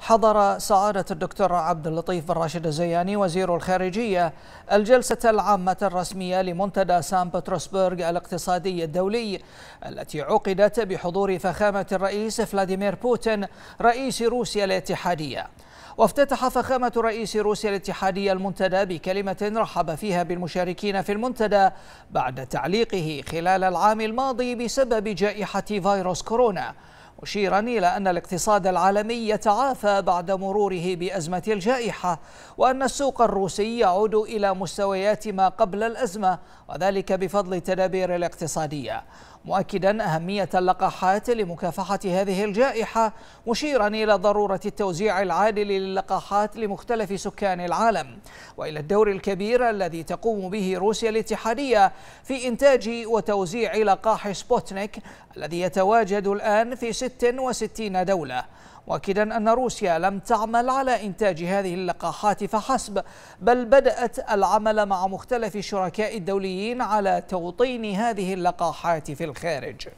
حضر سعادة الدكتور عبد اللطيف بن راشد الزياني وزير الخارجية الجلسة العامة الرسمية لمنتدى سان بطرسبرغ الاقتصادي الدولي التي عقدت بحضور فخامة الرئيس فلاديمير بوتين رئيس روسيا الاتحادية وافتتح فخامة رئيس روسيا الاتحادية المنتدى بكلمة رحب فيها بالمشاركين في المنتدى بعد تعليقه خلال العام الماضي بسبب جائحة فيروس كورونا مشيرا إلى أن الاقتصاد العالمي يتعافى بعد مروره بأزمة الجائحة وأن السوق الروسي يعود إلى مستويات ما قبل الأزمة وذلك بفضل التدابير الاقتصادية مؤكدا أهمية اللقاحات لمكافحة هذه الجائحة مشيرا إلى ضرورة التوزيع العادل للقاحات لمختلف سكان العالم وإلى الدور الكبير الذي تقوم به روسيا الاتحادية في إنتاج وتوزيع لقاح سبوتنيك الذي يتواجد الآن في 66 دولة مؤكدا أن روسيا لم تعمل على إنتاج هذه اللقاحات فحسب بل بدأت العمل مع مختلف الشركاء الدوليين على توطين هذه اللقاحات في الخارج